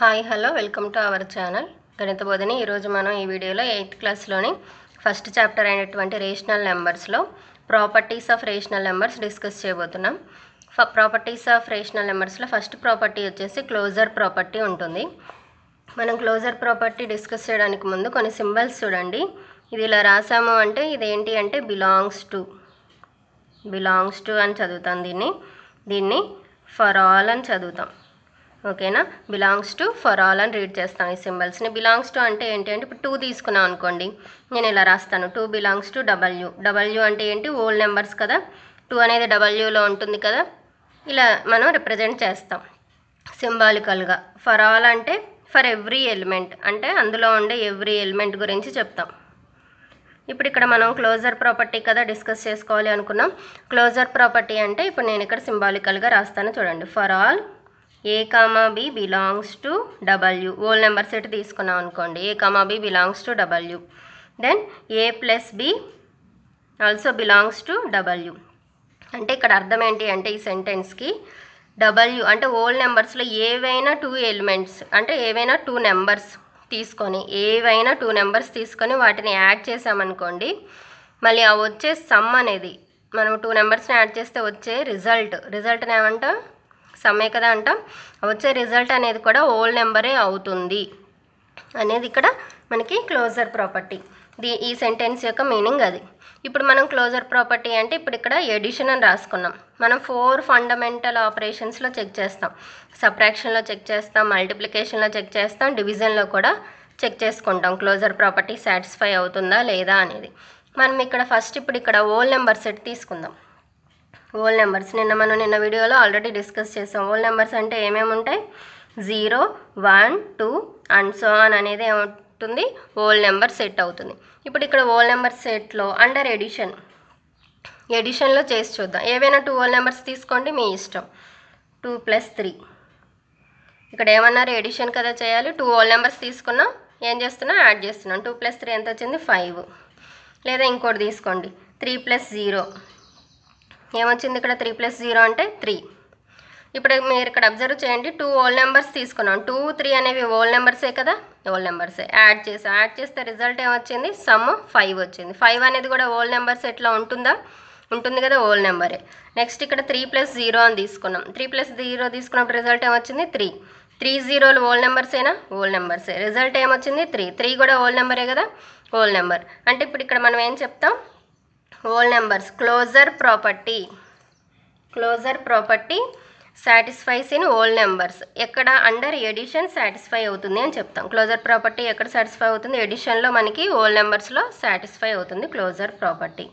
hi hello welcome to our channel Ganitha Bodhini ఈరోజు మనం ఈ వీడియోలో ఎయిత్ క్లాస్లోని ఫస్ట్ చాప్టర్ అయినటువంటి రేషనల్ నెంబర్స్లో properties of rational numbers discuss చేయబోతున్నాం ప్రాపర్టీస్ ఆఫ్ రేషనల్ నెంబర్స్లో ఫస్ట్ ప్రాపర్టీ వచ్చేసి క్లోజర్ ప్రాపర్టీ ఉంటుంది మనం క్లోజర్ ప్రాపర్టీ డిస్కస్ చేయడానికి ముందు కొన్ని సింబల్స్ చూడండి ఇది ఇలా రాసాము అంటే ఇదేంటి అంటే బిలాంగ్స్ టు బిలాంగ్స్ టు అని చదువుతాం దీన్ని దీన్ని ఫర్ ఆల్ అని చదువుతాం ఓకేనా బిలాంగ్స్ టు ఫర్ ఆల్ అని రీడ్ చేస్తాం ఈ సింబల్స్ని బిలాంగ్స్ టు అంటే ఏంటి అంటే ఇప్పుడు టూ తీసుకున్నాం అనుకోండి నేను ఇలా రాస్తాను two belongs to W W అంటే ఏంటి ఓల్డ్ నెంబర్స్ కదా టూ అనేది డబల్యూలో ఉంటుంది కదా ఇలా మనం రిప్రజెంట్ చేస్తాం సింబాలికల్గా ఫర్ ఆల్ అంటే ఫర్ ఎవ్రీ ఎలిమెంట్ అంటే అందులో ఉండే ఎవ్రీ ఎలిమెంట్ గురించి చెప్తాం ఇప్పుడు ఇక్కడ మనం క్లోజర్ ప్రాపర్టీ కదా డిస్కస్ చేసుకోవాలి అనుకున్నాం క్లోజర్ ప్రాపర్టీ అంటే ఇప్పుడు నేను ఇక్కడ సింబాలికల్గా రాస్తాను చూడండి for all A comma B belongs to W whole number set తీసుకున్నాం అనుకోండి A comma B belongs to W then A plus B also belongs to W అంటే ఇక్కడ అర్థం ఏంటి అంటే ఈ సెంటెన్స్కి డబల్యూ అంటే ఓల్డ్ నెంబర్స్లో ఏవైనా టూ ఎలిమెంట్స్ అంటే ఏవైనా టూ నెంబర్స్ తీసుకొని ఏవైనా టూ నెంబర్స్ తీసుకొని వాటిని యాడ్ చేసామనుకోండి మళ్ళీ ఆ వచ్చే సమ్ అనేది మనం టూ నెంబర్స్ని యాడ్ చేస్తే వచ్చే రిజల్ట్ రిజల్ట్ని ఏమంటాం కదా అంటాం వచ్చే రిజల్ట్ అనేది కూడా ఓల్డ్ నెంబరే అవుతుంది అనేది ఇక్కడ మనకి క్లోజర్ ప్రాపర్టీ ది ఈ సెంటెన్స్ యొక్క మీనింగ్ అది ఇప్పుడు మనం క్లోజర్ ప్రాపర్టీ అంటే ఇప్పుడు ఇక్కడ ఎడిషన్ అని రాసుకున్నాం మనం ఫోర్ ఫండమెంటల్ ఆపరేషన్స్లో చెక్ చేస్తాం సప్రాక్షన్లో చెక్ చేస్తాం మల్టిప్లికేషన్లో చెక్ చేస్తాం డివిజన్లో కూడా చెక్ చేసుకుంటాం క్లోజర్ ప్రాపర్టీ సాటిస్ఫై అవుతుందా లేదా అనేది మనం ఇక్కడ ఫస్ట్ ఇప్పుడు ఇక్కడ ఓల్డ్ నెంబర్ సెట్ తీసుకుందాం ఓల్ నెంబర్స్ నిన్న మనం నిన్న వీడియోలో ఆల్రెడీ డిస్కస్ చేసాం ఓల్ నెంబర్స్ అంటే ఏమేమి ఉంటాయి zero one two and so on అనేది ఏమవుతుంది ఓల్ నెంబర్ సెట్ అవుతుంది ఇప్పుడు ఇక్కడ ఓల్ నెంబర్ సెట్లో అండర్ ఎడిషన్ ఎడిషన్లో చేసి చూద్దాం ఏవైనా టూ ఓల్ నెంబర్స్ తీసుకోండి మీ ఇష్టం టూ ప్లస్ త్రీ ఇక్కడ ఏమన్నారు ఎడిషన్ కదా చేయాలి టూ ఓల్ నెంబర్స్ తీసుకున్నాం ఏం చేస్తున్నాం యాడ్ చేస్తున్నాం టూ ప్లస్ త్రీ ఎంత వచ్చింది ఫైవ్ లేదా ఇంకోటి తీసుకోండి త్రీ ప్లస్ జీరో ఏమొచ్చింది ఇక్కడ త్రీ ప్లస్ జీరో అంటే త్రీ ఇప్పుడు మీరు ఇక్కడ అబ్జర్వ్ చేయండి టూ ఓల్ నెంబర్స్ తీసుకున్నాం టూ త్రీ అనేవి ఓల్ నెంబర్సే కదా ఓల్ నెంబర్సే యాడ్ చేసి యాడ్ చేస్తే రిజల్ట్ ఏమొచ్చింది సమ్ ఫైవ్ వచ్చింది ఫైవ్ అనేది కూడా ఓల్ నెంబర్స్ ఎట్లా ఉంటుందా ఉంటుంది కదా ఓల్ నెంబరే నెక్స్ట్ ఇక్కడ త్రీ ప్లస్ జీరో అని తీసుకున్నాం త్రీ ప్లస్ జీరో తీసుకున్నప్పుడు రిజల్ట్ ఏమొచ్చింది త్రీ త్రీ జీరోలు ఓల్ నెంబర్సేనా ఓల్ నెంబర్సే రిజల్ట్ ఏమొచ్చింది త్రీ త్రీ కూడా ఓల్ నెంబరే కదా ఓల్ నెంబర్ అంటే ఇప్పుడు ఇక్కడ మనం ఏం చెప్తాం whole numbers closure property closure property satisfies in whole numbers ఎక్కడ అండర్ ఎడిషన్ సాటిస్ఫై అవుతుంది అని చెప్తాం క్లోజర్ ప్రాపర్టీ ఎక్కడ సాటిస్ఫై అవుతుంది ఎడిషన్లో మనకి ఓల్డ్ నెంబర్స్లో సాటిస్ఫై అవుతుంది క్లోజర్ ప్రాపర్టీ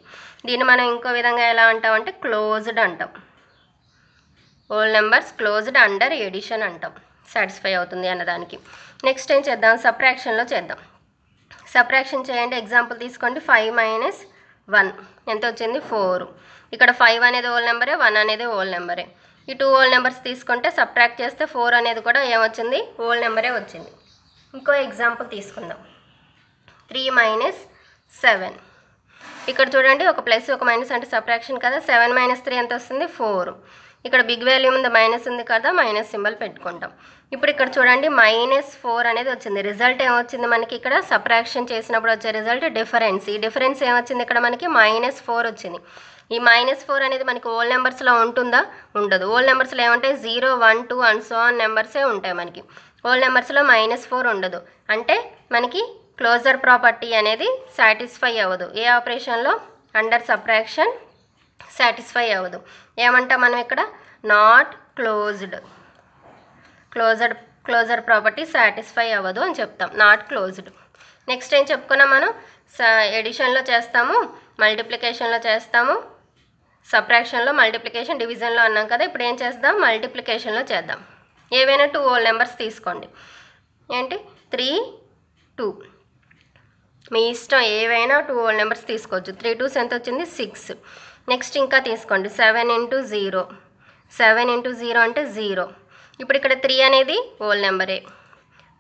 దీన్ని మనం ఇంకో విధంగా ఎలా అంటామంటే క్లోజ్డ్ అంటాం whole numbers closed under addition అంటాం సాటిస్ఫై అవుతుంది అన్నదానికి నెక్స్ట్ ఏం చేద్దాం సప్రాక్షన్లో చేద్దాం సప్రాక్షన్ చేయండి ఎగ్జాంపుల్ తీసుకోండి ఫైవ్ మైనస్ వన్ ఎంత వచ్చింది ఫోర్ ఇక్కడ ఫైవ్ అనేది హోల్ నెంబరే వన్ అనేది హోల్ నెంబరే ఈ టూ హోల్ నెంబర్స్ తీసుకుంటే సబ్ట్రాక్ట్ చేస్తే ఫోర్ అనేది కూడా ఏమొచ్చింది హోల్ నెంబరే వచ్చింది ఇంకో ఎగ్జాంపుల్ తీసుకుందాం త్రీ మైనస్ సెవెన్ ఇక్కడ చూడండి ఒక ప్లస్ ఒక మైనస్ అంటే సబ్ట్రాక్షన్ కదా సెవెన్ మైనస్ త్రీ ఎంత వస్తుంది ఫోర్ ఇక్కడ బిగ్ వాల్యూ ఉంది మైనస్ ఉంది కదా మైనస్ సింబల్ పెట్టుకుంటాం ఇప్పుడు ఇక్కడ చూడండి మైనస్ ఫోర్ అనేది వచ్చింది రిజల్ట్ ఏమొచ్చింది మనకి ఇక్కడ సప్రాక్షన్ చేసినప్పుడు వచ్చే రిజల్ట్ డిఫరెన్స్ ఈ డిఫరెన్స్ ఏమొచ్చింది ఇక్కడ మనకి మైనస్ ఫోర్ వచ్చింది ఈ మైనస్ ఫోర్ అనేది మనకి ఓల్డ్ నెంబర్స్లో ఉంటుందా ఉండదు ఓల్డ్ నెంబర్స్లో ఏమంటాయి zero one two and so on నెంబర్సే ఉంటాయి మనకి ఓల్డ్ నెంబర్స్లో మైనస్ ఫోర్ ఉండదు అంటే మనకి క్లోజర్ ప్రాపర్టీ అనేది సాటిస్ఫై అవ్వదు ఏ ఆపరేషన్లో అండర్ సప్రాక్షన్ సాటిస్ఫై అవ్వదు ఏమంటాం మనం ఇక్కడ not closed closure closure property satisfy అవ్వదు అని చెప్తాం నాట్ క్లోజ్డ్ నెక్స్ట్ ఏం చెప్పుకున్నాం మనం ఎడిషన్లో చేస్తాము మల్టిప్లికేషన్లో చేస్తాము సబ్ట్రాక్షన్లో మల్టిప్లికేషన్ డివిజన్లో అన్నాం కదా ఇప్పుడు ఏం చేద్దాం మల్టిప్లికేషన్లో చేద్దాం ఏవైనా టూ ఓల్ నెంబర్స్ తీసుకోండి ఏంటి త్రీ టూ మీ ఇష్టం ఏవైనా టూ ఓల్ నెంబర్స్ తీసుకోవచ్చు త్రీ టూస్ ఎంత వచ్చింది సిక్స్ నెక్స్ట్ ఇంకా తీసుకోండి seven into zero seven into zero అంటే జీరో ఇప్పుడు ఇక్కడ త్రీ అనేది ఓల్డ్ నెంబరే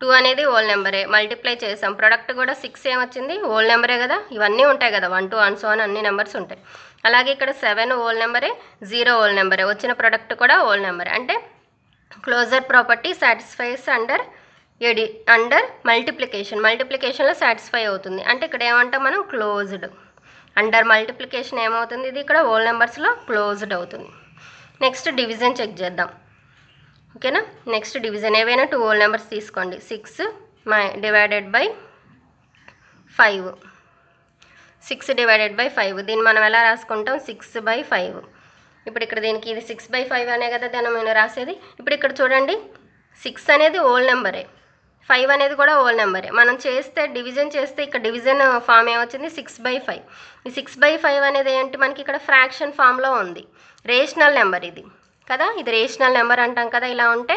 టూ అనేది ఓల్డ్ నెంబరే మల్టిప్లై చేసాం ప్రొడక్ట్ కూడా సిక్స్ ఏమొచ్చింది ఓల్డ్ నెంబరే కదా ఇవన్నీ ఉంటాయి కదా వన్ టూ వన్ సో అని అన్ని నెంబర్స్ ఉంటాయి అలాగే ఇక్కడ సెవెన్ ఓల్డ్ నెంబరే జీరో ఓల్డ్ నెంబరే వచ్చిన ప్రొడక్ట్ కూడా ఓల్డ్ నెంబరే అంటే క్లోజర్ ప్రాపర్టీ సాటిస్ఫైస్ అండర్ ఎడి అండర్ మల్టిప్లికేషన్ మల్టిప్లికేషన్లో సాటిస్ఫై అవుతుంది అంటే ఇక్కడ ఏమంటాం మనం క్లోజ్డ్ అండర్ మల్టిప్లికేషన్ ఏమవుతుంది ఇది ఇక్కడ హోల్ నెంబర్స్లో క్లోజ్డ్ అవుతుంది నెక్స్ట్ డివిజన్ చెక్ చేద్దాం ఓకేనా నెక్స్ట్ డివిజన్ ఏవైనా టూ హోల్ నెంబర్స్ తీసుకోండి సిక్స్ మై divided by five six divided by five దీన్ని మనం ఎలా రాసుకుంటాం సిక్స్ బై ఫైవ్ ఇప్పుడు ఇక్కడ దీనికి ఇది సిక్స్ బై ఫైవ్ అనే కదా దాన్ని నేను రాసేది ఇప్పుడు ఇక్కడ చూడండి సిక్స్ అనేది ఓల్డ్ నెంబరే ఫైవ్ అనేది కూడా హోల్ నెంబరే మనం చేస్తే డివిజన్ చేస్తే ఇక్కడ డివిజన్ ఫామ్ ఏమొచ్చింది సిక్స్ బై ఫైవ్ ఈ సిక్స్ బై ఫైవ్ అనేది ఏంటి మనకి ఇక్కడ ఫ్రాక్షన్ ఫామ్లో ఉంది రేషనల్ నెంబర్ ఇది కదా ఇది రేషనల్ నెంబర్ అంటాం కదా ఇలా ఉంటే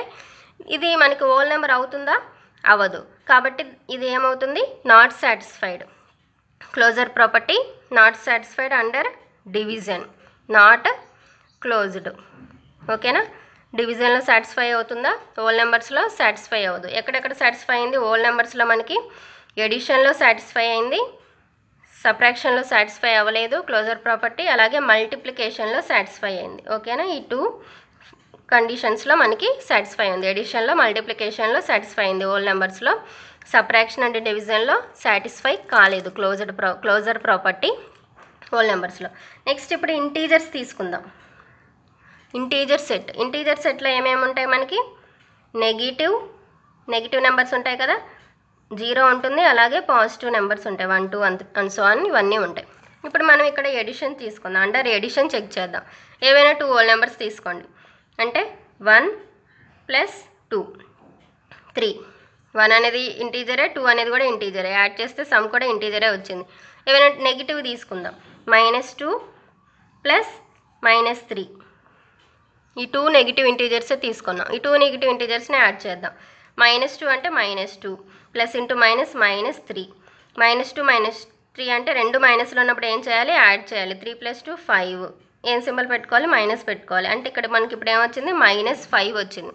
ఇది మనకి హోల్ నెంబర్ అవుతుందా అవ్వదు కాబట్టి ఇది ఏమవుతుంది not satisfied closure property not satisfied under division not closed ఓకేనా డివిజన్లో సాటిస్ఫై అవుతుందా ఓల్ నెంబర్స్లో సాటిస్ఫై అవ్వదు ఎక్కడెక్కడ సాటిస్ఫై అయింది ఓల్ నెంబర్స్లో మనకి ఎడిషన్లో సాటిస్ఫై అయింది సప్రాక్షన్లో సాటిస్ఫై అవ్వలేదు క్లోజర్ ప్రాపర్టీ అలాగే మల్టిప్లికేషన్లో సాటిస్ఫై అయింది ఓకేనా ఈ టూ కండిషన్స్లో మనకి సాటిస్ఫై ఉంది ఎడిషన్లో మల్టిప్లికేషన్లో సాటిస్ఫై అయింది ఓల్ నెంబర్స్లో సప్రాక్షన్ అండ్ డివిజన్లో సాటిస్ఫై కాలేదు క్లోజ్డ్ ప్రో క్లోజర్ ప్రాపర్టీ ఓల్ నెంబర్స్లో నెక్స్ట్ ఇప్పుడు ఇంటీజర్స్ తీసుకుందాం ఇంటీజర్ సెట్ ఇంటీజర్ సెట్లో ఏమేమి ఉంటాయి మనకి నెగిటివ్ నెగిటివ్ నెంబర్స్ ఉంటాయి కదా జీరో ఉంటుంది అలాగే పాజిటివ్ నెంబర్స్ ఉంటాయి వన్ టూ అంత అండ్ సో అని ఇవన్నీ ఉంటాయి ఇప్పుడు మనం ఇక్కడ ఎడిషన్ తీసుకుందాం అండర్ ఎడిషన్ చెక్ చేద్దాం ఏవైనా టూ ఓల్ నెంబర్స్ తీసుకోండి అంటే one plus two three one అనేది ఇంటీజరే టూ అనేది కూడా ఇంటీజరే యాడ్ చేస్తే సమ్ కూడా ఇంటీజరే వచ్చింది ఏవైనా నెగిటివ్ తీసుకుందాం minus two plus minus three ఈ టూ నెగిటివ్ ఇంటీజర్సే తీసుకున్నాం ఈ టూ నెగిటివ్ ఇంటీజర్స్ని యాడ్ చేద్దాం మైనస్ టూ అంటే minus two plus into minus minus three minus two minus three అంటే రెండు మైనస్లో ఉన్నప్పుడు ఏం చేయాలి యాడ్ చేయాలి త్రీ ప్లస్ టూ ఫైవ్ ఏం సింబల్ పెట్టుకోవాలి మైనస్ పెట్టుకోవాలి అంటే ఇక్కడ మనకి ఇప్పుడు ఏమొచ్చింది మైనస్ ఫైవ్ వచ్చింది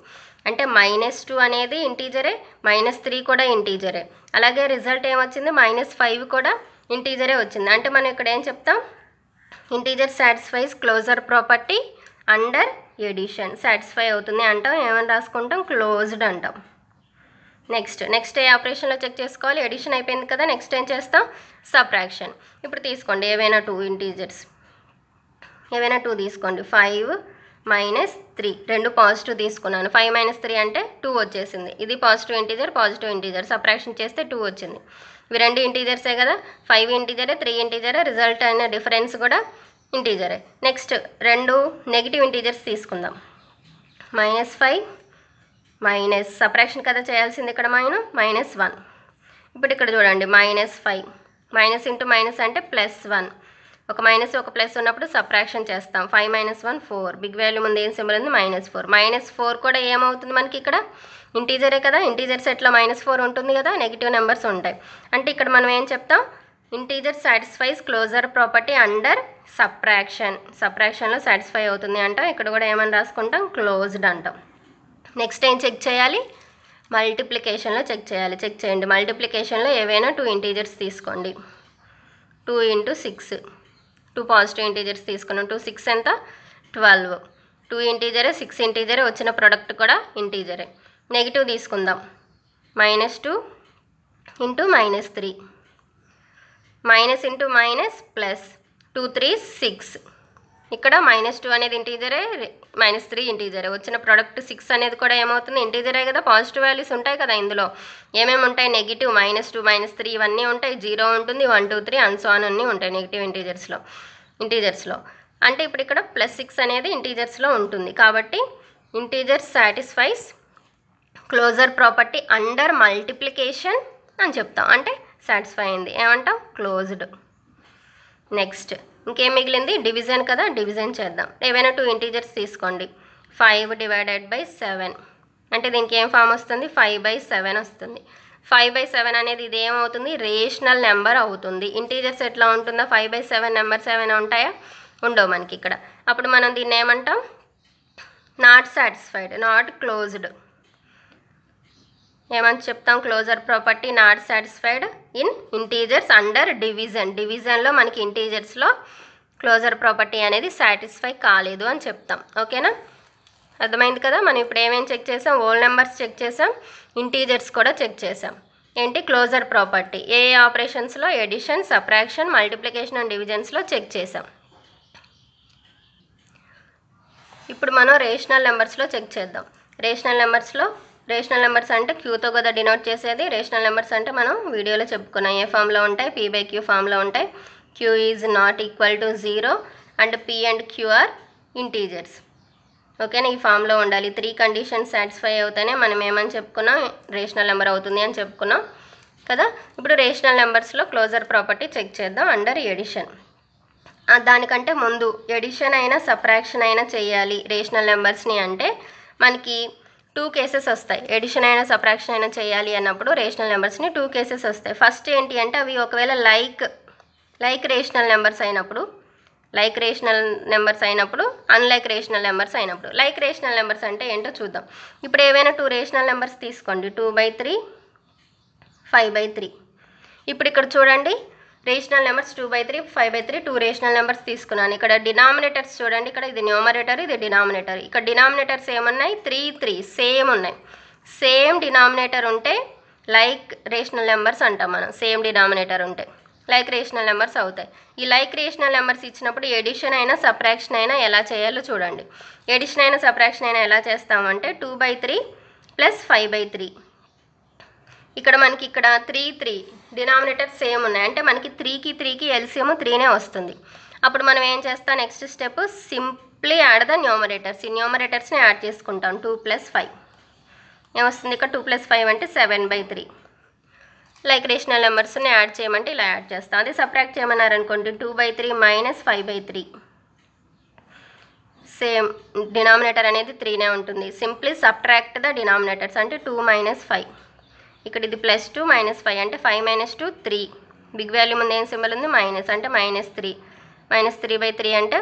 అంటే మైనస్ టూ అనేది ఇంటీజరే మైనస్ త్రీ కూడా ఇంటీజరే అలాగే రిజల్ట్ ఏమొచ్చింది మైనస్ ఫైవ్ కూడా ఇంటీజరే వచ్చింది అంటే మనం ఇక్కడ ఏం చెప్తాం integer satisfies closure property under addition satisfy అవుతుంది అంటాం ఏమని రాసుకుంటాం క్లోజ్డ్ అంటాం నెక్స్ట్ నెక్స్ట్ ఏ ఆపరేషన్లో చెక్ చేసుకోవాలి ఎడిషన్ అయిపోయింది కదా నెక్స్ట్ ఏం చేస్తాం సప్రాక్షన్ ఇప్పుడు తీసుకోండి ఏవైనా టూ ఇంటీజర్స్ ఏవైనా టూ తీసుకోండి ఫైవ్ మైనస్ త్రీ రెండు పాజిటివ్ తీసుకున్నాను ఫైవ్ మైనస్ త్రీ అంటే టూ వచ్చేసింది ఇది positive integer positive integer subtraction చేస్తే టూ వచ్చింది ఇవి రెండు ఇంటీజర్సే కదా ఫైవ్ ఇంటీజరే త్రీ ఇంటీజరే రిజల్ట్ అయిన డిఫరెన్స్ కూడా ఇంటీజరే నెక్స్ట్ రెండు నెగిటివ్ ఇంటీజర్స్ తీసుకుందాం మైనస్ ఫైవ్ మైనస్ సపరేషన్ కదా చేయాల్సింది ఇక్కడ మైన మైనస్ వన్ ఇప్పుడు ఇక్కడ చూడండి minus five minus into minus అంటే ప్లస్ వన్ ఒక మైనస్ ఒక ప్లస్ ఉన్నప్పుడు సబ్ట్రాక్షన్ చేస్తాం five minus one four big value ముందు ఏం సింబల్ ఉంది మైనస్ ఫోర్ మైనస్ ఫోర్ కూడా ఏమవుతుంది మనకి ఇక్కడ ఇంటీజరే కదా ఇంటీజర్ సెట్లో మైనస్ ఫోర్ ఉంటుంది కదా నెగిటివ్ నెంబర్స్ ఉంటాయి అంటే ఇక్కడ మనం ఏం చెప్తాం integer satisfies closure property under subtraction సప్రాక్షన్లో సాటిస్ఫై అవుతుంది అంటాం ఇక్కడ కూడా ఏమని రాసుకుంటాం క్లోజ్డ్ అంటాం నెక్స్ట్ ఏం చెక్ చేయాలి మల్టిప్లికేషన్లో చెక్ చేయాలి చెక్ చేయండి మల్టిప్లికేషన్లో ఏవైనా టూ ఇంటీజర్స్ తీసుకోండి two into six two positive integers తీసుకున్నాం టూ సిక్స్ ఎంత ట్వెల్వ్ టూ ఇంటీజరే సిక్స్ ఇంటీజరే వచ్చిన ప్రోడక్ట్ కూడా ఇంటీజరే నెగిటివ్ తీసుకుందాం minus two into minus three minus into minus plus two three six ఇక్కడ మైనస్ టూ అనేది ఇంటీజరే మైనస్ త్రీ ఇంటీజరే వచ్చిన ప్రోడక్ట్ సిక్స్ అనేది కూడా ఏమవుతుంది ఇంటీజరే కదా పాజిటివ్ వాల్యూస్ ఉంటాయి కదా ఇందులో ఏమేమి ఉంటాయి negative minus two minus three ఇవన్నీ ఉంటాయి జీరో ఉంటుంది వన్ టూ త్రీ అన్సోన్ అన్నీ ఉంటాయి నెగిటివ్ ఇంటీజర్స్లో ఇంటీజర్స్లో అంటే ఇప్పుడు ఇక్కడ ప్లస్ సిక్స్ అనేది ఇంటీజర్స్లో ఉంటుంది కాబట్టి integers satisfies closure property under multiplication అని చెప్తాం అంటే సాటిస్ఫై అయింది ఏమంటాం క్లోజ్డ్ నెక్స్ట్ ఇంకేం మిగిలింది డివిజన్ కదా డివిజన్ చేద్దాం ఏవైనా టూ ఇంటీజర్స్ తీసుకోండి ఫైవ్ డివైడెడ్ బై సెవెన్ అంటే దీనికి ఏం ఫామ్ వస్తుంది ఫైవ్ బై సెవెన్ వస్తుంది ఫైవ్ బై సెవెన్ అనేది ఇది ఏమవుతుంది రేషనల్ నెంబర్ అవుతుంది ఇంటీజర్స్ ఎట్లా ఉంటుందో ఫైవ్ బై సెవెన్ నెంబర్స్ ఏమైనా ఉంటాయా ఉండవు మనకి ఇక్కడ అప్పుడు మనం దీన్ని ఏమంటాం నాట్ సాటిస్ఫైడ్ నాట్ క్లోజ్డ్ ఏమని చెప్తాం closure property not satisfied in integers under division డివిజన్లో మనకి ఇంటీజర్స్లో క్లోజర్ ప్రాపర్టీ అనేది సాటిస్ఫై కాలేదు అని చెప్తాం ఓకేనా అర్థమైంది కదా మనం ఇప్పుడు ఏమేమి చెక్ చేసాం ఓల్ నెంబర్స్ చెక్ చేసాం ఇంటీజర్స్ కూడా చెక్ చేసాం ఏంటి క్లోజర్ ప్రాపర్టీ ఏ ఆపరేషన్స్లో ఎడిషన్ సప్రాక్షన్ మల్టిప్లికేషన్ అండ్ డివిజన్స్లో చెక్ చేసాం ఇప్పుడు మనం రేషనల్ నెంబర్స్లో చెక్ చేద్దాం రేషనల్ నెంబర్స్లో రేషనల్ నెంబర్స్ అంటే క్యూతో కదా డినోట్ చేసేది రేషనల్ నెంబర్స్ అంటే మనం వీడియోలో చెప్పుకున్నాం ఏ ఫామ్లో ఉంటాయి పీ బై క్యూ ఫామ్లో ఉంటాయి Q is not equal to zero and P and Q are integers ఓకేనా ఈ ఫామ్లో ఉండాలి త్రీ కండిషన్స్ సాటిస్ఫై అవుతాయి మనం ఏమని చెప్పుకున్నాం రేషనల్ నెంబర్ అవుతుంది అని చెప్పుకున్నాం కదా ఇప్పుడు రేషనల్ నెంబర్స్లో క్లోజర్ ప్రాపర్టీ చెక్ చేద్దాం అండర్ ఎడిషన్ దానికంటే ముందు ఎడిషన్ అయినా సప్రాక్షన్ అయినా చేయాలి రేషనల్ నెంబర్స్ని అంటే మనకి టూ కేసెస్ వస్తాయి ఎడిషన్ అయినా సబ్రాక్షన్ అయినా చేయాలి అన్నప్పుడు రేషనల్ నెంబర్స్ని టూ కేసెస్ వస్తాయి ఫస్ట్ ఏంటి అంటే అవి ఒకవేళ లైక్ లైక్ రేషనల్ నెంబర్స్ అయినప్పుడు లైక్ రేషనల్ నెంబర్స్ అయినప్పుడు అన్లైక్ రేషనల్ నెంబర్స్ అయినప్పుడు లైక్ రేషనల్ నెంబర్స్ అంటే ఏంటో చూద్దాం ఇప్పుడు ఏవైనా టూ రేషనల్ నెంబర్స్ తీసుకోండి two by three five by three ఇప్పుడు ఇక్కడ చూడండి rational numbers two by three five by three two rational numbers తీసుకున్నాను ఇక్కడ డినామినేటర్స్ చూడండి ఇక్కడ ఇది న్యూమరేటర్ ఇది డినామినేటర్ ఇక్కడ డినామినేటర్స్ ఏమున్నాయి త్రీ త్రీ సేమ్ ఉన్నాయి సేమ్ డినామినేటర్ ఉంటే లైక్ రేషనల్ నెంబర్స్ అంటాం మనం సేమ్ డినామినేటర్ ఉంటే లైక్ రేషనల్ నెంబర్స్ అవుతాయి ఈ లైక్ రేషనల్ నెంబర్స్ ఇచ్చినప్పుడు ఎడిషన్ అయినా సప్రాక్షన్ అయినా ఎలా చేయాలో చూడండి ఎడిషన్ అయినా సప్రాక్షన్ అయినా ఎలా చేస్తామంటే two by three plus five by three ఇక్కడ మనకి ఇక్కడ త్రీ త్రీ డినామినేటర్ సేమ్ ఉన్నాయి అంటే మనకి త్రీకి త్రీకి ఎల్సిఎం త్రీనే వస్తుంది అప్పుడు మనం ఏం చేస్తాం next step simply add the numerators ఈ న్యూమరేటర్స్ని యాడ్ చేసుకుంటాం టూ ప్లస్ ఫైవ్ ఏమొస్తుంది ఇక్కడ టూ ప్లస్ ఫైవ్ అంటే seven by three like rational నెంబర్స్ని యాడ్ చేయమంటే ఇలా యాడ్ చేస్తాం అది సపరాక్ట్ చేయమన్నారు అనుకోండి two by three minus five by three same denominator అనేది త్రీనే ఉంటుంది సింప్లీ సబ్ట్రాక్ట్ ద డినామినేటర్స్ అంటే టూ మైనస్ ఫైవ్ ఇక్కడ ఇది ప్లస్ టూ మైనస్ ఫైవ్ అంటే five minus two three big value ముందు ఏం సింబల్ ఉంది మైనస్ అంటే minus three minus three by three అంటే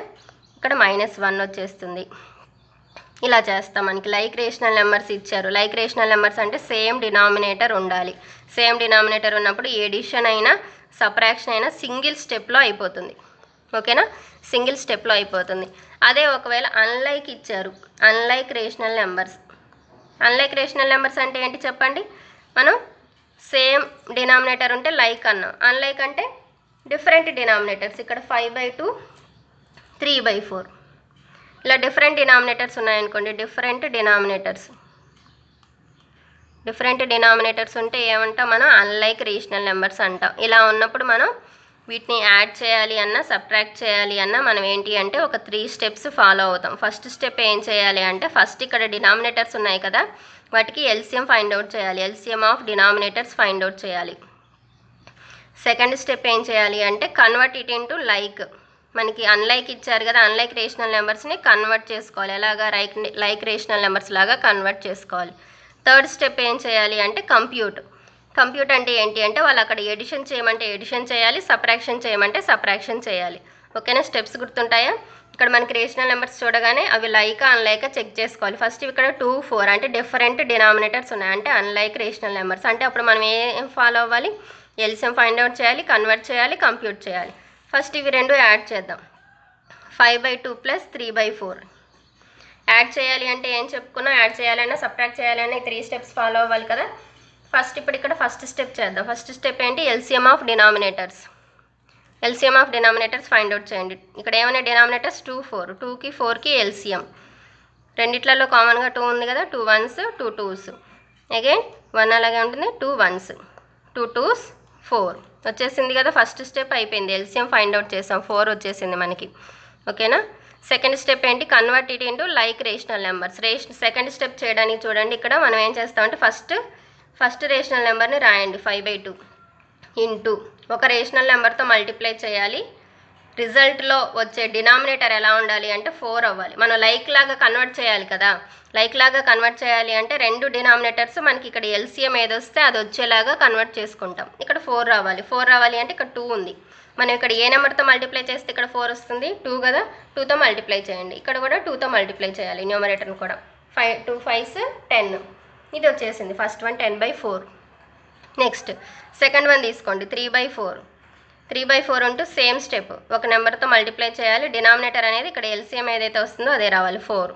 ఇక్కడ మైనస్ వన్ వచ్చేస్తుంది ఇలా చేస్తాం మనకి లైక్ రేషనల్ నెంబర్స్ ఇచ్చారు లైక్ రేషనల్ నెంబర్స్ అంటే సేమ్ డినామినేటర్ ఉండాలి సేమ్ డినామినేటర్ ఉన్నప్పుడు ఎడిషన్ అయినా సపరాక్షన్ అయినా సింగిల్ స్టెప్లో అయిపోతుంది ఓకేనా సింగిల్ స్టెప్లో అయిపోతుంది అదే ఒకవేళ అన్లైక్ ఇచ్చారు unlike rational numbers unlike rational numbers అంటే ఏంటి చెప్పండి మనం సేమ్ డినామినేటర్ ఉంటే లైక్ అన్నాం అన్లైక్ అంటే డిఫరెంట్ డినామినేటర్స్ ఇక్కడ five by two three by four ఇలా డిఫరెంట్ డినామినేటర్స్ ఉన్నాయనుకోండి డిఫరెంట్ డినామినేటర్స్ డిఫరెంట్ డినామినేటర్స్ ఉంటే ఏమంటాం మనం అన్లైక్ రీజనల్ నెంబర్స్ అంటాం ఇలా ఉన్నప్పుడు మనం వీటిని యాడ్ చేయాలి అన్నా సబ్ట్రాక్ట్ చేయాలి అన్నా మనం ఏంటి అంటే ఒక త్రీ స్టెప్స్ ఫాలో అవుతాం ఫస్ట్ స్టెప్ ఏం చేయాలి అంటే ఫస్ట్ ఇక్కడ డినామినేటర్స్ ఉన్నాయి కదా వాటికి ఎల్సిఎం ఫైండ్ అవుట్ చేయాలి LCM of denominators find out చేయాలి సెకండ్ స్టెప్ ఏం చేయాలి అంటే కన్వర్ట్ ఇట్ ఇన్ లైక్ మనకి అన్లైక్ ఇచ్చారు కదా అన్లైక్ రేషనల్ నెంబర్స్ని కన్వర్ట్ చేసుకోవాలి ఎలాగా లైక్ లైక్ రేషనల్ నెంబర్స్ లాగా కన్వర్ట్ చేసుకోవాలి థర్డ్ స్టెప్ ఏం చేయాలి అంటే కంప్యూట్ కంప్యూటర్ అంటే ఏంటి అంటే వాళ్ళు అక్కడ ఎడిషన్ చేయమంటే ఎడిషన్ చేయాలి సప్రాక్షన్ చేయమంటే సప్రాక్షన్ చేయాలి ఓకేనా స్టెప్స్ గుర్తుంటాయా ఇక్కడ మనకి రేషనల్ నెంబర్స్ చూడగానే అవి లైక్ అన్లైక్ చెక్ చేసుకోవాలి ఫస్ట్ ఇక్కడ టూ ఫోర్ అంటే డిఫరెంట్ డినామినేటర్స్ ఉన్నాయి అంటే అన్లైక్ రేషనల్ నెంబర్స్ అంటే అప్పుడు మనం ఏం ఫాలో అవ్వాలి ఎల్సిఎం ఫైండ్ అవుట్ చేయాలి కన్వర్ట్ చేయాలి కంప్యూట్ చేయాలి ఫస్ట్ ఇవి రెండు యాడ్ చేద్దాం five by two plus three by four add చేయాలి అంటే ఏం చెప్పుకున్నా యాడ్ చేయాలన్నా సబ్ట్రాక్ట్ చేయాలన్నా ఈ త్రీ స్టెప్స్ ఫాలో అవ్వాలి కదా ఫస్ట్ ఇప్పుడు ఇక్కడ ఫస్ట్ స్టెప్ చేద్దాం ఫస్ట్ స్టెప్ ఏంటి LCM of denominators LCM of denominators find out చేయండి ఇక్కడ ఏమైనా డినామినేటర్స్ టూ ఫోర్ టూకి ఫోర్కి ఎల్సిఎం రెండిట్లలో కామన్గా టూ ఉంది కదా two ones two twos again one అలాగే ఉంటుంది two ones two twos four వచ్చేసింది కదా ఫస్ట్ స్టెప్ అయిపోయింది ఎల్సిఎం ఫైండ్ అవుట్ చేసాం ఫోర్ వచ్చేసింది మనకి ఓకేనా సెకండ్ స్టెప్ ఏంటి convert it into like rational numbers రేష్ సెకండ్ స్టెప్ చేయడానికి చూడండి ఇక్కడ మనం ఏం చేస్తామంటే ఫస్ట్ ఫస్ట్ రేషనల్ నెంబర్ని రాయండి ఫైవ్ బై టూ ఇంటూ ఒక రేషనల్ నెంబర్తో మల్టిప్లై చేయాలి రిజల్ట్లో వచ్చే డినామినేటర్ ఎలా ఉండాలి అంటే ఫోర్ అవ్వాలి మనం లైక్ లాగా కన్వర్ట్ చేయాలి కదా లైక్ లాగా కన్వర్ట్ చేయాలి అంటే రెండు డినామినేటర్స్ మనకి ఇక్కడ ఎల్సీఎం ఏది వస్తే అది వచ్చేలాగా కన్వర్ట్ చేసుకుంటాం ఇక్కడ ఫోర్ రావాలి ఫోర్ రావాలి అంటే ఇక్కడ టూ ఉంది మనం ఇక్కడ ఏ నెంబర్తో మల్టిప్లై చేస్తే ఇక్కడ ఫోర్ వస్తుంది టూ కదా టూతో మల్టిప్లై చేయండి ఇక్కడ కూడా టూతో మల్టిప్లై చేయాలి న్యూమరేటర్ని కూడా ఫైవ్ టూ ఫైవ్స్ టెన్ ఇది వచ్చేసింది first one ten by four next second one తీసుకోండి three by four three by four ఉంటూ సేమ్ స్టెప్ ఒక నెంబర్తో మల్టిప్లై చేయాలి డినామినేటర్ అనేది ఇక్కడ ఎల్సీఎం ఏదైతే వస్తుందో అదే రావాలి ఫోర్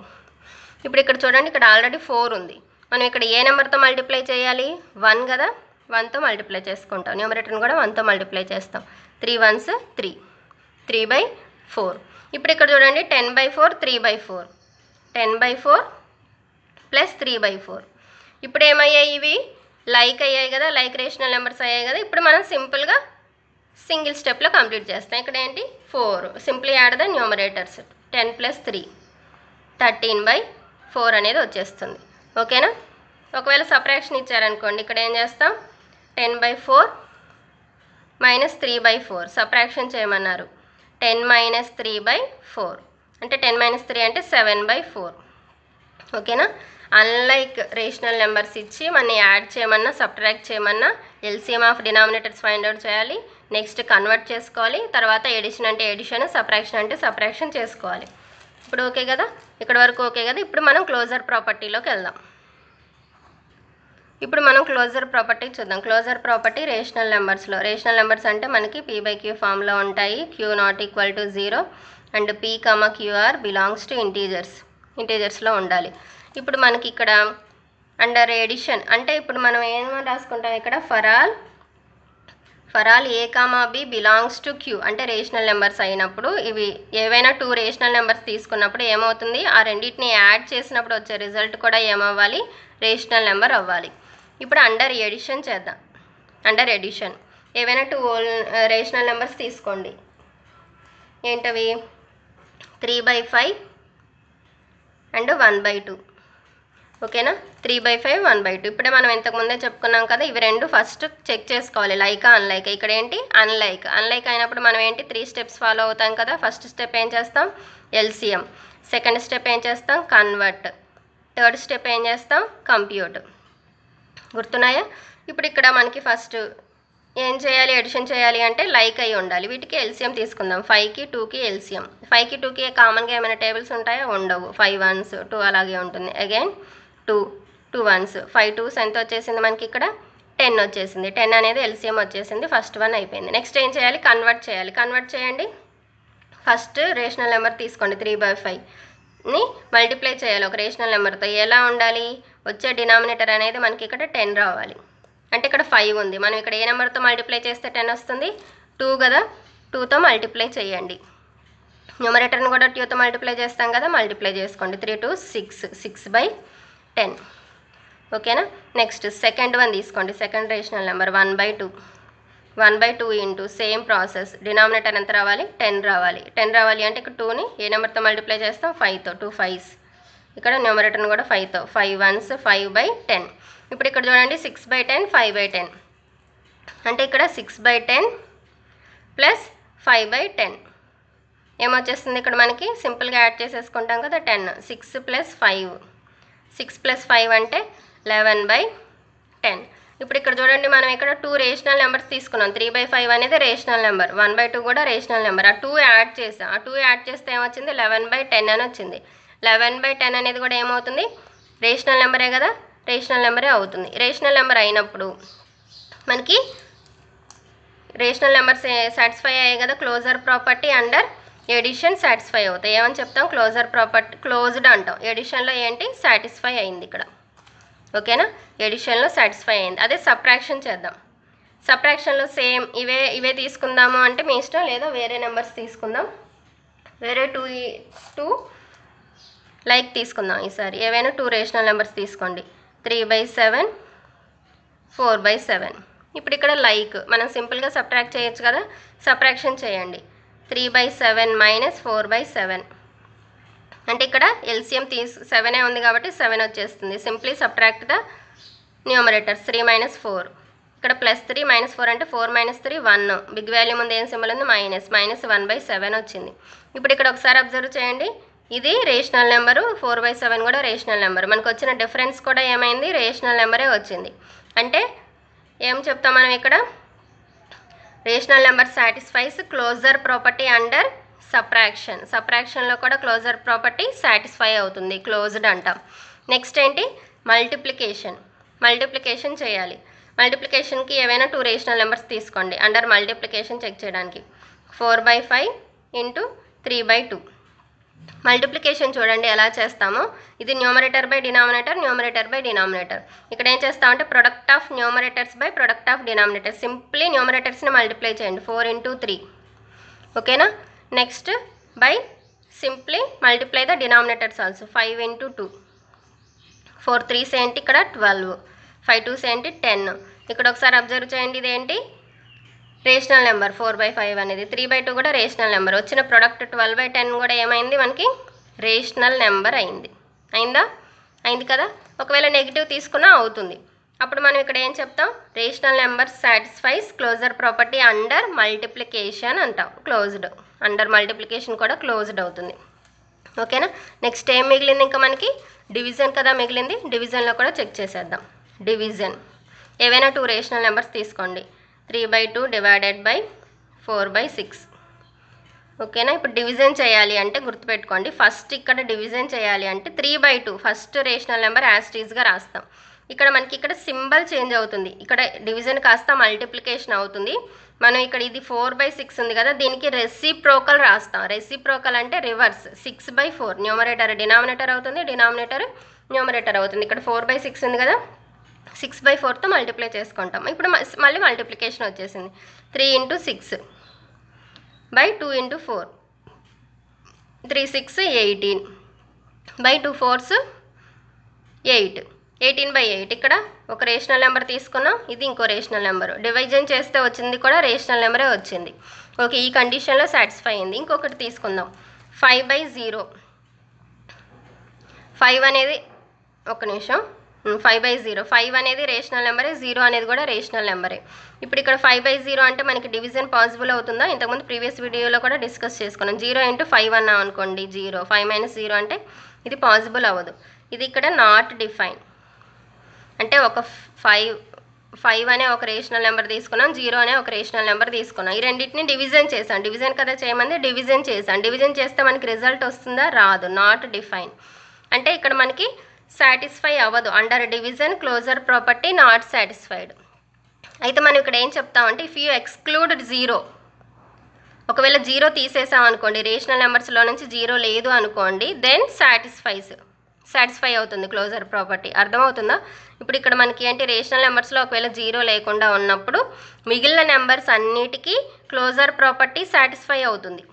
ఇప్పుడు ఇక్కడ చూడండి ఇక్కడ ఆల్రెడీ ఫోర్ ఉంది మనం ఇక్కడ ఏ నెంబర్తో మల్టిప్లై చేయాలి వన్ కదా వన్తో మల్టిప్లై చేసుకుంటాం న్యూమరేటర్ని కూడా వన్తో మల్టిప్లై చేస్తాం three ones three three by four ఇప్పుడు ఇక్కడ చూడండి ten by four three by four ten by four plus three by four ఇప్పుడు ఏమయ్యాయి ఇవి లైక్ అయ్యాయి కదా లైక్ రేషనల్ నెంబర్స్ అయ్యాయి కదా ఇప్పుడు మనం సింపుల్గా సింగిల్ స్టెప్లో కంప్లీట్ చేస్తాం ఇక్కడ ఏంటి four simply add the numerators ten plus three thirteen by four అనేది వచ్చేస్తుంది ఓకేనా ఒకవేళ సపరేషన్ ఇచ్చారనుకోండి ఇక్కడ ఏం చేస్తాం ten by four minus three by four subtraction చేయమన్నారు ten minus three by four అంటే టెన్ మైనస్ త్రీ అంటే సెవెన్ బై ఫోర్ ఓకేనా అన్లైక్ రేషనల్ నెంబర్స్ ఇచ్చి మనం యాడ్ చేయమన్నా సబ్ట్రాక్ట్ చేయమన్నా LCM of denominators find out చేయాలి నెక్స్ట్ కన్వర్ట్ చేసుకోవాలి తర్వాత ఎడిషన్ అంటే ఎడిషన్ సబ్ట్రాక్షన్ అంటే సబ్ట్రాక్షన్ చేసుకోవాలి ఇప్పుడు ఓకే కదా ఇక్కడ వరకు ఓకే కదా ఇప్పుడు మనం క్లోజర్ ప్రాపర్టీలోకి వెళ్దాం ఇప్పుడు మనం క్లోజర్ ప్రాపర్టీ చూద్దాం క్లోజర్ ప్రాపర్టీ రేషనల్ నెంబర్స్లో రేషనల్ నెంబర్స్ అంటే మనకి పీ బై క్యూ ఫామ్లో ఉంటాయి Q not equal to zero and P comma Q are belongs to integers ఇంటీజర్స్లో ఉండాలి ఇప్పుడు మనకి ఇక్కడ అండర్ ఎడిషన్ అంటే ఇప్పుడు మనం ఏమని రాసుకుంటాం ఇక్కడ for all for all A comma B belongs to Q అంటే రేషనల్ నెంబర్స్ అయినప్పుడు ఇవి ఏవైనా టూ రేషనల్ నెంబర్స్ తీసుకున్నప్పుడు ఏమవుతుంది ఆ రెండింటిని యాడ్ చేసినప్పుడు వచ్చే రిజల్ట్ కూడా ఏమవ్వాలి రేషనల్ నెంబర్ అవ్వాలి ఇప్పుడు అండర్ ఎడిషన్ చేద్దాం అండర్ ఎడిషన్ ఏవైనా టూ రేషనల్ నెంబర్స్ తీసుకోండి ఏంటవి three by five and one by two ఓకేనా three by five one by two ఇప్పుడే మనం ఇంతకుముందే చెప్పుకున్నాం కదా ఇవి రెండు ఫస్ట్ చెక్ చేసుకోవాలి లైక్ అన్లైక్ ఇక్కడ ఏంటి అన్లైక్ అన్లైక్ అయినప్పుడు మనం ఏంటి త్రీ స్టెప్స్ ఫాలో అవుతాం కదా ఫస్ట్ స్టెప్ ఏం చేస్తాం ఎల్సిఎం సెకండ్ స్టెప్ ఏం చేస్తాం కన్వర్ట్ థర్డ్ స్టెప్ ఏం చేస్తాం కంప్యూట్ గుర్తున్నాయా ఇప్పుడు ఇక్కడ మనకి ఫస్ట్ ఏం చేయాలి ఎడిషన్ చేయాలి అంటే లైక్ అయి ఉండాలి వీటికి ఎల్సిఎం తీసుకుందాం ఫైవ్కి టూకి ఎల్సిఎం ఫైవ్కి టూకి కామన్గా ఏమైనా టేబుల్స్ ఉంటాయా ఉండవు ఫైవ్ వన్స్ టూ అలాగే ఉంటుంది again two two ones five twos ఎంత వచ్చేసింది మనకి ఇక్కడ టెన్ వచ్చేసింది టెన్ అనేది ఎల్సిఎం వచ్చేసింది ఫస్ట్ వన్ అయిపోయింది నెక్స్ట్ ఏం చేయాలి కన్వర్ట్ చేయాలి కన్వర్ట్ చేయండి ఫస్ట్ రేషనల్ నెంబర్ తీసుకోండి త్రీ బై ఫైవ్ని మల్టిప్లై చేయాలి ఒక రేషనల్ నెంబర్తో ఎలా ఉండాలి వచ్చే డినామినేటర్ అనేది మనకి ఇక్కడ టెన్ రావాలి అంటే ఇక్కడ ఫైవ్ ఉంది మనం ఇక్కడ ఏ నెంబర్తో మల్టిప్లై చేస్తే టెన్ వస్తుంది టూ కదా టూతో మల్టిప్లై చేయండి న్యూమరేటర్ని కూడా టూతో మల్టిప్లై చేస్తాం కదా మల్టిప్లై చేసుకోండి three two six six by ten ఓకేనా నెక్స్ట్ సెకండ్ వన్ తీసుకోండి second rational number one by two one by two into same process denominator ఎంత రావాలి టెన్ రావాలి టెన్ రావాలి అంటే ఇక్కడ టూని ఏ నెంబర్తో మల్టిప్లై చేస్తాం ఫైవ్తో టూ ఫైవ్స్ ఇక్కడ న్యూమరేటర్ని కూడా ఫైవ్తో five ones five by ten ఇప్పుడు ఇక్కడ చూడండి six by ten five by ten అంటే ఇక్కడ six by ten plus five by ten ఏమొచ్చేస్తుంది ఇక్కడ మనకి సింపుల్గా యాడ్ చేసేసుకుంటాం కదా ten six plus five six plus five అంటే లెవెన్ బై టెన్ ఇప్పుడు ఇక్కడ చూడండి మనం ఇక్కడ టూ రేషనల్ నెంబర్స్ తీసుకున్నాం త్రీ బై ఫైవ్ అనేది rational number one by two కూడా రేషనల్ నెంబర్ ఆ టూ యాడ్ చేసాం ఆ టూ యాడ్ చేస్తే ఏమొచ్చింది లెవెన్ బై టెన్ అని వచ్చింది లెవెన్ బై టెన్ అనేది కూడా ఏమవుతుంది రేషనల్ నెంబరే కదా రేషనల్ నెంబరే అవుతుంది రేషనల్ నెంబర్ అయినప్పుడు మనకి రేషనల్ నెంబర్స్ సాటిస్ఫై అయ్యాయి కదా closure property under addition satisfy అవుతాయి ఏమని చెప్తాం క్లోజర్ ప్రాపర్టీ క్లోజ్డ్ అంటాం ఎడిషన్లో ఏంటి సాటిస్ఫై అయింది ఇక్కడ ఓకేనా ఎడిషన్లో సాటిస్ఫై అయింది అదే సప్రాక్షన్ చేద్దాం సప్రాక్షన్లో సేమ్ ఇవే ఇవే తీసుకుందాము అంటే మీ ఇష్టం లేదా వేరే నెంబర్స్ తీసుకుందాం వేరే టూ టూ లైక్ తీసుకుందాం ఈసారి ఏవైనా టూ రేషనల్ నెంబర్స్ తీసుకోండి three by seven four by seven ఇప్పుడు ఇక్కడ లైక్ మనం సింపుల్గా సబ్ట్రాక్ట్ చేయొచ్చు కదా సబ్ట్రాక్షన్ చేయండి three by seven minus four by seven అంటే ఇక్కడ ఎల్సిఎం తీ సెవెనే ఉంది కాబట్టి సెవెన్ వచ్చేస్తుంది simply subtract the numerator three minus four ఇక్కడ ప్లస్ త్రీ మైనస్ ఫోర్ అంటే four minus three one big value ముందు ఏం సింబల్ ఉంది minus minus one by seven వచ్చింది ఇప్పుడు ఇక్కడ ఒకసారి అబ్జర్వ్ చేయండి ఇది rational number four by seven కూడా రేషనల్ నెంబర్ మనకు వచ్చిన డిఫరెన్స్ కూడా ఏమైంది రేషనల్ నెంబరే వచ్చింది అంటే ఏం చెప్తాం మనం ఇక్కడ rational number satisfies closure property under subtraction సప్రాక్షన్లో కూడా క్లోజర్ ప్రాపర్టీ సాటిస్ఫై అవుతుంది క్లోజ్డ్ అంటాం నెక్స్ట్ ఏంటి మల్టిప్లికేషన్ మల్టిప్లికేషన్ చేయాలి మల్టిప్లికేషన్కి ఏవైనా టూ రేషనల్ నెంబర్స్ తీసుకోండి అండర్ మల్టిప్లికేషన్ చెక్ చేయడానికి four by five into three by two multiplication చూడండి ఎలా చేస్తామో ఇది numerator by denominator numerator by denominator ఇక్కడ ఏం చేస్తామంటే product of numerators by product of denominator simply న్యూమరేటర్స్ని మల్టిప్లై చేయండి ఫోర్ ఇంటూ త్రీ ఓకేనా next by simply multiply the denominators also five into two four threes ఏంటి ఇక్కడ ట్వెల్వ్ ఫైవ్ టూస్ ఏంటి ten ఇక్కడ ఒకసారి అబ్జర్వ్ చేయండి ఇదేంటి rational number four by five అనేది త్రీ బై టూ కూడా రేషనల్ నెంబర్ వచ్చిన ప్రోడక్ట్ ట్వెల్వ్ బై టెన్ కూడా ఏమైంది మనకి రేషనల్ నెంబర్ అయింది అయిందా అయింది కదా ఒకవేళ నెగిటివ్ తీసుకున్నా అవుతుంది అప్పుడు మనం ఇక్కడ ఏం చెప్తాం rational number satisfies closure property under multiplication అంటాం క్లోజ్డ్ అండర్ మల్టిప్లికేషన్ కూడా క్లోజ్డ్ అవుతుంది ఓకేనా నెక్స్ట్ ఏం మిగిలింది ఇంకా మనకి డివిజన్ కదా మిగిలింది డివిజన్లో కూడా చెక్ చేసేద్దాం డివిజన్ ఏవైనా టూ రేషనల్ నెంబర్స్ తీసుకోండి three by two divided by four by six ఓకేనా ఇప్పుడు డివిజన్ చేయాలి అంటే గుర్తుపెట్టుకోండి ఫస్ట్ ఇక్కడ డివిజన్ చేయాలి అంటే three by two first rational number యాస్టీజ్గా రాస్తాం ఇక్కడ మనకి ఇక్కడ సింబల్ చేంజ్ అవుతుంది ఇక్కడ డివిజన్ కాస్త మల్టిప్లికేషన్ అవుతుంది మనం ఇక్కడ ఇది ఫోర్ బై సిక్స్ ఉంది కదా దీనికి రెసిప్రోకల్ రాస్తాం రెసిప్రోకల్ అంటే reverse six by four numerator denominator అవుతుంది డినామినేటర్ న్యూమరేటర్ అవుతుంది ఇక్కడ ఫోర్ బై సిక్స్ ఉంది కదా సిక్స్ బై ఫోర్తో మల్టిప్లై చేసుకుంటాం ఇప్పుడు మళ్ళీ మల్టిప్లికేషన్ వచ్చేసింది three into six by two into four three six eighteen by two fours eight eighteen by eight ఇక్కడ ఒక రేషనల్ నెంబర్ తీసుకున్నాం ఇది ఇంకో రేషనల్ నెంబర్ డివైజన్ చేస్తే వచ్చింది కూడా రేషనల్ నెంబరే వచ్చింది ఓకే ఈ కండిషన్లో సాటిస్ఫై అయింది ఇంకొకటి తీసుకుందాం ఫైవ్ బై జీరో ఫైవ్ అనేది ఒక నిమిషం ఫైవ్ బై జీరో ఫైవ్ అనేది రేషనల్ నెంబరే జీరో అనేది కూడా రేషనల్ నెంబరే ఇప్పుడు ఇక్కడ ఫైవ్ బై జీరో అంటే మనకి డివిజన్ పాసిబుల్ అవుతుందా ఇంతకుముందు ప్రీవియస్ వీడియోలో కూడా డిస్కస్ చేసుకున్నాం జీరో ఇంటూ ఫైవ్ అన్నాం అనుకోండి జీరో ఫైవ్ మైనస్ జీరో అంటే ఇది పాసిబుల్ అవ్వదు ఇది ఇక్కడ నాట్ డిఫైన్ అంటే ఒక ఫైవ్ ఫైవ్ అనే ఒక రేషనల్ నెంబర్ తీసుకున్నాం జీరో అనే ఒక రేషనల్ నెంబర్ తీసుకున్నాం ఈ రెండింటిని డివిజన్ చేసాం డివిజన్ కదా చేయమంది డివిజన్ చేసాం డివిజన్ చేస్తే మనకి రిజల్ట్ వస్తుందా రాదు నాట్ డిఫైన్ అంటే ఇక్కడ మనకి సాటిస్ఫై అవ్వదు under division closure property not satisfied అయితే మనం ఇక్కడ ఏం చెప్తామంటే ఇఫ్ యూ ఎక్స్క్లూడ్ జీరో ఒకవేళ జీరో తీసేసాం అనుకోండి రేషనల్ నెంబర్స్లో నుంచి జీరో లేదు అనుకోండి దెన్ సాటిస్ఫైస్ సాటిస్ఫై అవుతుంది క్లోజర్ ప్రాపర్టీ అర్థమవుతుందా ఇప్పుడు ఇక్కడ మనకి ఏంటి రేషనల్ నెంబర్స్లో ఒకవేళ జీరో లేకుండా ఉన్నప్పుడు మిగిలిన నెంబర్స్ అన్నిటికీ క్లోజర్ ప్రాపర్టీ సాటిస్ఫై అవుతుంది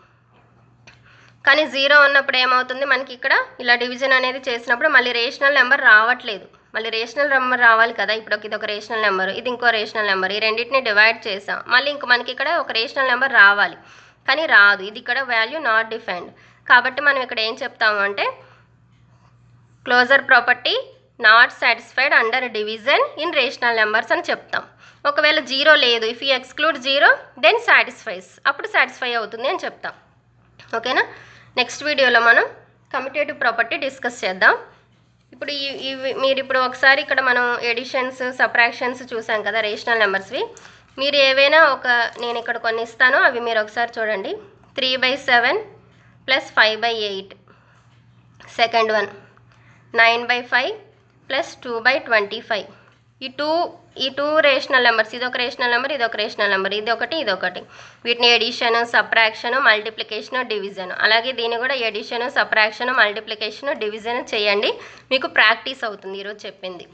కానీ జీరో ఉన్నప్పుడు ఏమవుతుంది మనకి ఇక్కడ ఇలా డివిజన్ అనేది చేసినప్పుడు మళ్ళీ రేషనల్ నెంబర్ రావట్లేదు మళ్ళీ రేషనల్ నెంబర్ రావాలి కదా ఇప్పుడు ఇది ఒక రేషనల్ నెంబర్ ఇది ఇంకో రేషనల్ నెంబర్ ఈ రెండింటిని డివైడ్ చేసాం మళ్ళీ ఇంక మనకి ఇక్కడ ఒక రేషనల్ నెంబర్ రావాలి కానీ రాదు ఇది ఇక్కడ వాల్యూ నాట్ డిఫైన్డ్ కాబట్టి మనం ఇక్కడ ఏం చెప్తాము అంటే closure property not satisfied under division in rational numbers అని చెప్తాం ఒకవేళ జీరో లేదు if you exclude zero then satisfies అప్పుడు సాటిస్ఫై అవుతుంది అని చెప్తాం ఓకేనా నెక్స్ట్ వీడియోలో మనం కమిటేటివ్ ప్రాపర్టీ డిస్కస్ చేద్దాం ఇప్పుడు ఇవి మీరు ఇప్పుడు ఒకసారి ఇక్కడ మనం ఎడిషన్స్ సప్రాక్షన్స్ చూసాం కదా రేషనల్ నెంబర్స్వి మీరు ఏవైనా ఒక నేను ఇక్కడ కొన్ని ఇస్తానో అవి మీరు ఒకసారి చూడండి three by seven plus five by eight second one nine by five plus two by twenty five ఈ టూ ఈ టూ రేషనల్ నెంబర్స్ ఇది ఒక రేషనల్ నెంబర్ ఇది ఒక రేషనల్ నెంబర్ ఇది ఒకటి ఇది ఒకటి వీటిని ఎడిషన్ సప్రాక్షన్ మల్టిప్లికేషన్ డివిజన్ అలాగే దీన్ని కూడా ఎడిషన్ సప్రాక్షన్ మల్టిప్లికేషన్ డివిజన్ చేయండి మీకు ప్రాక్టీస్ అవుతుంది ఈరోజు చెప్పింది